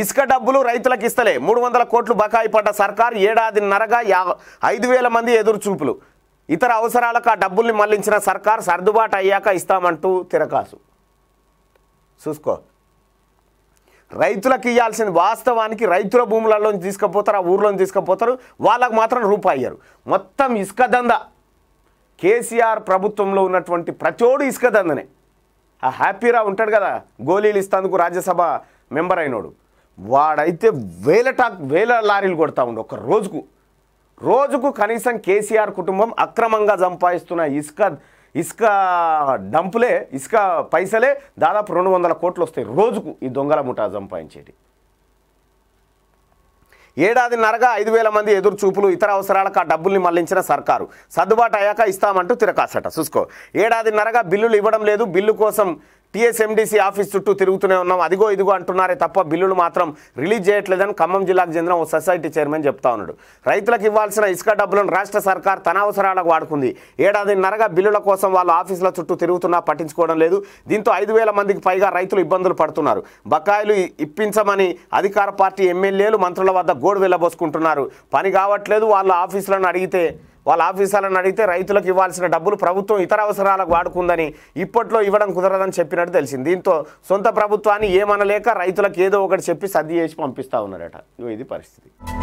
ఇసుక డబ్బులు రైతులకు ఇస్తలే మూడు వందల కోట్లు బకాయి పడ్డ సర్కార్ ఏడాదిన్నరగా యా ఐదు వేల మంది ఎదురుచూపులు ఇతర అవసరాలకు ఆ డబ్బుల్ని మళ్లించిన సర్కార్ సర్దుబాటు అయ్యాక ఇస్తామంటూ తిరకాసు చూసుకో రైతులకు ఇవ్వాల్సింది వాస్తవానికి రైతుల భూములలో తీసుకుపోతారు ఆ ఊర్లో తీసుకుపోతారు వాళ్ళకు మాత్రం రూపాయి అయ్యారు మొత్తం ఇసుక దంద కేసీఆర్ ప్రభుత్వంలో ఉన్నటువంటి ప్రచోడు ఇసుక దందనే ఆ హ్యాపీరా ఉంటాడు కదా గోళీలు ఇస్తాందుకు రాజ్యసభ మెంబర్ అయినోడు వాడైతే వేల టాక్ వేల లారీలు కొడతా ఉండు ఒక రోజుకు రోజుకు కనీసం కేసీఆర్ కుటుంబం అక్రమంగా సంపాదిస్తున్న ఇసుక ఇసుక డంపులే ఇసుక పైసలే దాదాపు రెండు వందల కోట్లు వస్తాయి రోజుకు ఈ దొంగల ముఠా ఏడాది ఏడాదిన్నరగా ఐదు వేల మంది ఎదురు చూపులు ఇతర అవసరాలకు ఆ డబ్బుల్ని మళ్లించిన సర్కారు సర్దుబాటు అయ్యాక ఇస్తామంటూ తిరకాసట చూసుకో ఏడాదిన్నరగా బిల్లులు ఇవ్వడం లేదు బిల్లు కోసం టీఎస్ఎండిసి ఆఫీస్ చుట్టూ తిరుగుతూనే ఉన్నాం అదిగో ఇదిగో అంటున్నారే తప్ప బిల్లులు మాత్రం రిలీజ్ చేయట్లేదని ఖమ్మం జిల్లాకు చెందిన ఓ సొసైటీ చైర్మన్ చెప్తా ఉన్నాడు రైతులకు ఇవ్వాల్సిన ఇసుక డబ్బులను రాష్ట్ర సర్కార్ తన అవసరాలకు వాడుకుంది ఏడాదిన్నరగా బిల్లుల కోసం వాళ్ళు ఆఫీసుల చుట్టూ తిరుగుతున్నా పట్టించుకోవడం లేదు దీంతో ఐదు మందికి పైగా రైతులు ఇబ్బందులు పడుతున్నారు బకాయిలు ఇప్పించమని అధికార పార్టీ ఎమ్మెల్యేలు మంత్రుల వద్ద గోడు వెళ్ళబోసుకుంటున్నారు పని కావట్లేదు వాళ్ళ ఆఫీసులను అడిగితే వాళ్ళ ఆఫీసర్లను అడిగితే రైతులకు ఇవ్వాల్సిన డబ్బులు ప్రభుత్వం ఇతర అవసరాలకు వాడుకుందని ఇప్పట్లో ఇవ్వడం కుదరదని చెప్పినట్టు తెలిసింది దీంతో సొంత ప్రభుత్వాన్ని ఏమనలేక రైతులకు ఏదో ఒకటి చెప్పి సర్ది చేసి పంపిస్తూ ఉన్నారట ఇది పరిస్థితి